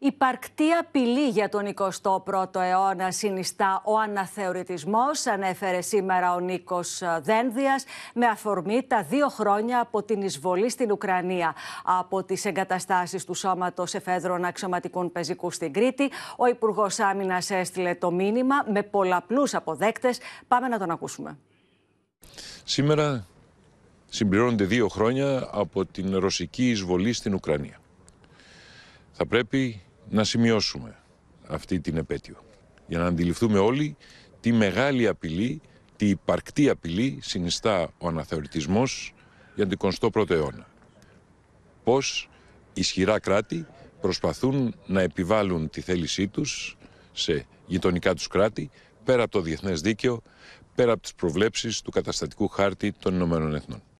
Υπαρκτή απειλή για τον 21ο αιώνα συνιστά ο αναθεωρητισμός, ανέφερε σήμερα ο Νίκος Δένδιας, με αφορμή τα δύο χρόνια από την εισβολή στην Ουκρανία. Από τις εγκαταστάσεις του Σώματος Εφέδρων Αξιωματικών Πεζικού στην Κρήτη, ο Υπουργός Άμυνας έστειλε το μήνυμα με πολλαπλούς αποδέκτες. Πάμε να τον ακούσουμε. Σήμερα συμπληρώνονται δύο χρόνια από την ρωσική εισβολή στην Ουκρανία. Θα πρέπει να σημειώσουμε αυτή την επέτειο. Για να αντιληφθούμε όλοι τι μεγάλη απειλή, τι υπαρκτή απειλή συνιστά ο αναθεωρητισμός για την 21ο αιώνα. Πώς ισχυρά κράτη προσπαθούν να επιβάλλουν τη θέλησή τους σε γειτονικά τους κράτη, πέρα από το διεθνές δίκαιο, πέρα από τις προβλέψεις του καταστατικού χάρτη των Ηνωμένων Εθνών.